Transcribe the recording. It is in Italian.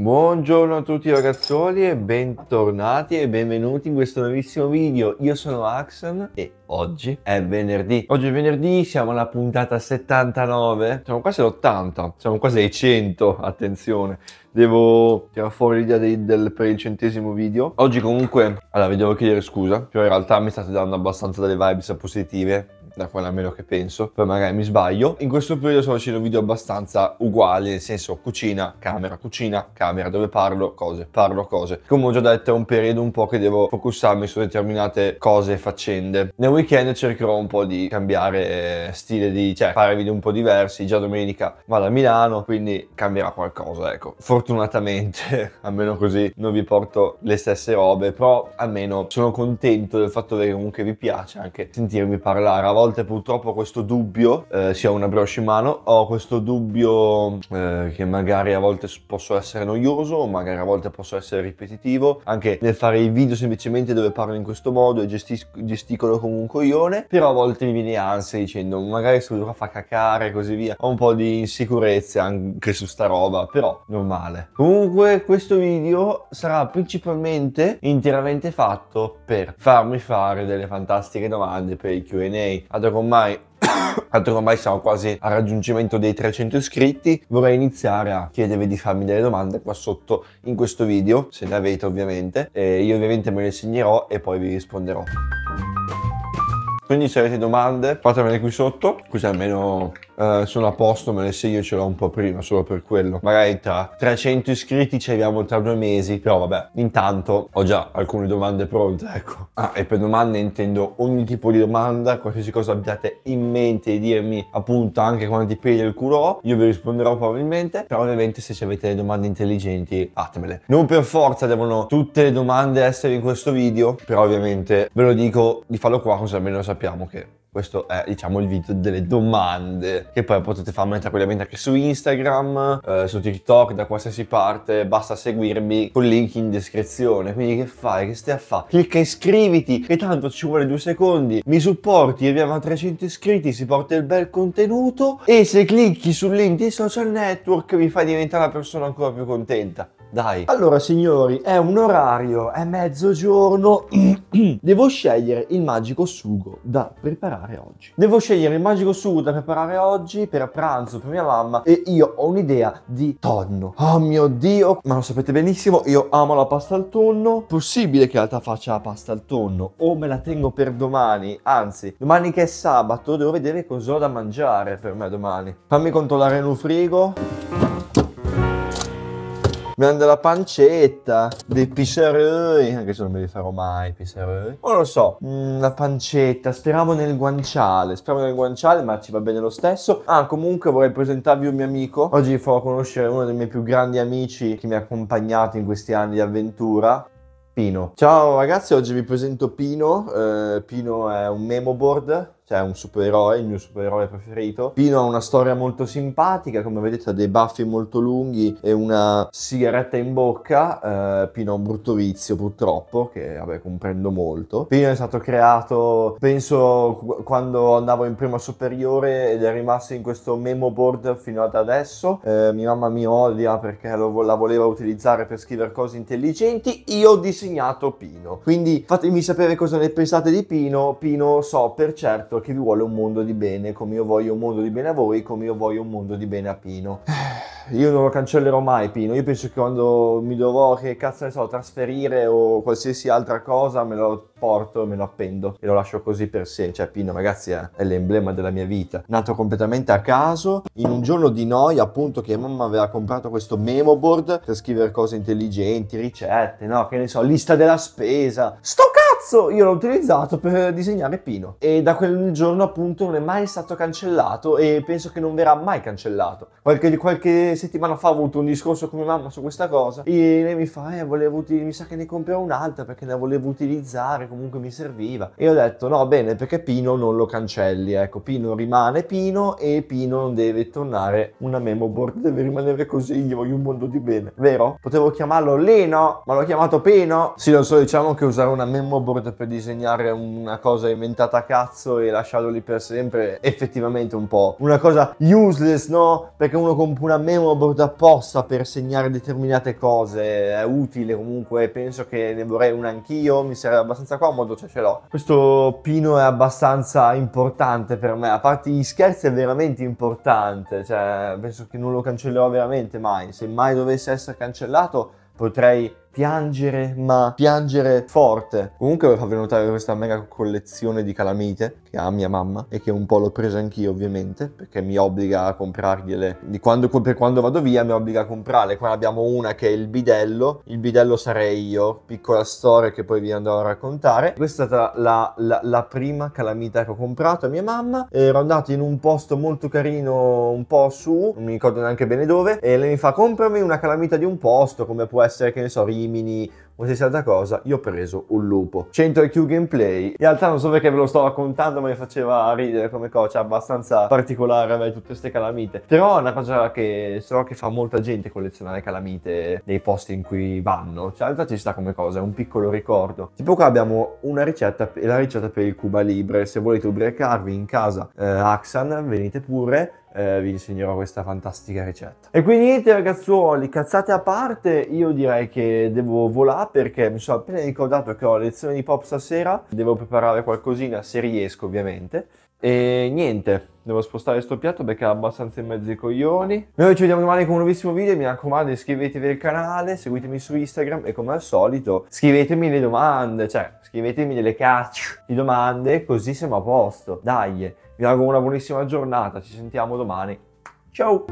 Buongiorno a tutti ragazzoli e bentornati e benvenuti in questo nuovissimo video. Io sono Axan e oggi è venerdì. Oggi è venerdì, siamo alla puntata 79, siamo quasi all'80, siamo quasi ai 100, attenzione. Devo tirare fuori l'idea del, per il centesimo video. Oggi comunque, allora vi devo chiedere scusa, però in realtà mi state dando abbastanza delle vibes positive da quello almeno che penso, poi magari mi sbaglio. In questo periodo sto facendo video abbastanza uguali, nel senso cucina, camera, cucina, camera, dove parlo, cose, parlo, cose. Come ho già detto è un periodo un po' che devo focussarmi su determinate cose e faccende. Nel weekend cercherò un po' di cambiare eh, stile di, cioè fare video un po' diversi, già domenica vado a Milano, quindi cambierà qualcosa, ecco. Fortunatamente, almeno così, non vi porto le stesse robe, però almeno sono contento del fatto che comunque vi piace anche sentirmi parlare. A volte volte purtroppo ho questo dubbio, eh, sia una brioche in mano, ho questo dubbio eh, che magari a volte posso essere noioso, magari a volte posso essere ripetitivo, anche nel fare i video semplicemente dove parlo in questo modo e gestisco, gesticolo come un coglione, però a volte mi viene ansia dicendo magari se dovrò fa cacare e così via, ho un po' di insicurezza anche su sta roba, però normale. Comunque questo video sarà principalmente interamente fatto per farmi fare delle fantastiche domande per il Q&A adoro ormai ormai siamo quasi al raggiungimento dei 300 iscritti vorrei iniziare a chiedervi di farmi delle domande qua sotto in questo video se ne avete ovviamente e io ovviamente me le segnerò e poi vi risponderò quindi se avete domande fatemele qui sotto così almeno eh, sono a posto, ma se io ce l'ho un po' prima, solo per quello. Magari tra 300 iscritti ci arriviamo tra due mesi, però vabbè, intanto ho già alcune domande pronte, ecco. Ah, e per domande intendo ogni tipo di domanda, qualsiasi cosa abbiate in mente di dirmi appunto anche quanti peli il culo ho, io vi risponderò probabilmente, però ovviamente se avete domande intelligenti fatemele. Non per forza devono tutte le domande essere in questo video, però ovviamente ve lo dico di farlo qua così almeno sappiamo che questo è diciamo il video delle domande che poi potete farmi tranquillamente anche su Instagram, eh, su TikTok, da qualsiasi parte, basta seguirmi con link in descrizione. Quindi che fai? Che stai a fare? Clicca iscriviti e tanto ci vuole due secondi, mi supporti, arriviamo a 300 iscritti, si porta il bel contenuto e se clicchi sul link dei social network mi fai diventare una persona ancora più contenta. Dai. Allora, signori, è un orario, è mezzogiorno. Devo scegliere il magico sugo da preparare oggi. Devo scegliere il magico sugo da preparare oggi per pranzo per mia mamma e io ho un'idea di tonno. Oh mio Dio, ma lo sapete benissimo, io amo la pasta al tonno. Possibile che in realtà faccia la pasta al tonno o me la tengo per domani, anzi, domani che è sabato devo vedere cosa ho da mangiare per me domani. Fammi controllare in un frigo grande della pancetta, dei pisseroi, anche se non me li farò mai pisseroi. O non lo so, mm, la pancetta, speravo nel guanciale, speravo nel guanciale, ma ci va bene lo stesso. Ah, comunque vorrei presentarvi un mio amico. Oggi vi farò conoscere uno dei miei più grandi amici che mi ha accompagnato in questi anni di avventura. Pino. Ciao ragazzi, oggi vi presento Pino. Eh, Pino è un memo board cioè un supereroe, il mio supereroe preferito, fino a una storia molto simpatica, come vedete ha dei baffi molto lunghi e una sigaretta in bocca, eh, fino a un brutto vizio purtroppo, che vabbè comprendo molto. Pino è stato creato, penso, quando andavo in prima superiore ed è rimasto in questo memo board fino ad adesso. Eh, mia mamma mi odia perché lo, la voleva utilizzare per scrivere cose intelligenti, io ho disegnato Pino. Quindi fatemi sapere cosa ne pensate di Pino, Pino so per certo che vi vuole un mondo di bene, come io voglio un mondo di bene a voi, come io voglio un mondo di bene a Pino. Io non lo cancellerò mai Pino, io penso che quando mi dovrò, che cazzo ne so, trasferire o qualsiasi altra cosa, me lo porto, me lo appendo e lo lascio così per sé. Cioè Pino ragazzi è, l'emblema della mia vita. Nato completamente a caso, in un giorno di noia appunto che mamma aveva comprato questo memo board per scrivere cose intelligenti, ricette, no, che ne so, lista della spesa. Sto cazzo! cazzo io l'ho utilizzato per disegnare Pino. E da quel giorno appunto non è mai stato cancellato e penso che non verrà mai cancellato. Qualche, qualche settimana fa ho avuto un discorso con mia mamma su questa cosa e lei mi fa, eh, volevo, mi sa che ne comprerò un'altra perché la volevo utilizzare, comunque mi serviva. E ho detto, no, bene, perché Pino non lo cancelli, ecco, Pino rimane Pino e Pino non deve tornare una memo board, deve rimanere così, gli voglio un mondo di bene, vero? Potevo chiamarlo Leno, ma l'ho chiamato Pino. Sì, lo so, diciamo che usare una memo board storyboard per disegnare una cosa inventata a cazzo e lasciarlo lì per sempre, effettivamente un po' una cosa useless, no? Perché uno compra una memo board apposta per segnare determinate cose, è utile comunque, penso che ne vorrei una anch'io, mi sarebbe abbastanza comodo, cioè ce l'ho. Questo pino è abbastanza importante per me, a parte gli scherzi è veramente importante, cioè penso che non lo cancellerò veramente mai, se mai dovesse essere cancellato potrei piangere, ma piangere forte. Comunque fa notare questa mega collezione di calamite che ha mia mamma e che un po' l'ho presa anch'io ovviamente perché mi obbliga a comprargliele. Di quando, per quando vado via mi obbliga a comprarle. Qua abbiamo una che è il bidello, il bidello sarei io, piccola storia che poi vi andrò a raccontare. Questa è stata la, la, la prima calamita che ho comprato a mia mamma. Ero andato in un posto molto carino, un po' su, non mi ricordo neanche bene dove, e lei mi fa comprami una calamita di un posto come può essere che ne so, Rio い身に Quasi stata cosa, io ho preso un lupo. 100 IQ gameplay. In realtà non so perché ve lo sto raccontando, ma mi faceva ridere come cosa, cioè, abbastanza particolare avere tutte queste calamite. Però è una cosa che so che fa molta gente collezionare calamite nei posti in cui vanno. Cioè, in realtà ci sta come cosa, è un piccolo ricordo. Tipo qua abbiamo una ricetta, la ricetta per il Cuba Libre. Se volete ubriacarvi in casa eh, Axan, venite pure. Eh, vi insegnerò questa fantastica ricetta. E quindi niente ragazzuoli, cazzate a parte, io direi che devo volare perché mi sono appena ricordato che ho lezione di pop stasera, devo preparare qualcosina se riesco ovviamente. E niente, devo spostare sto piatto perché è abbastanza in mezzo ai coglioni. Noi ci vediamo domani con un nuovissimo video, mi raccomando iscrivetevi al canale, seguitemi su Instagram e come al solito scrivetemi le domande, cioè scrivetemi delle cacce di domande così siamo a posto. Dai, vi auguro una buonissima giornata, ci sentiamo domani. Ciao!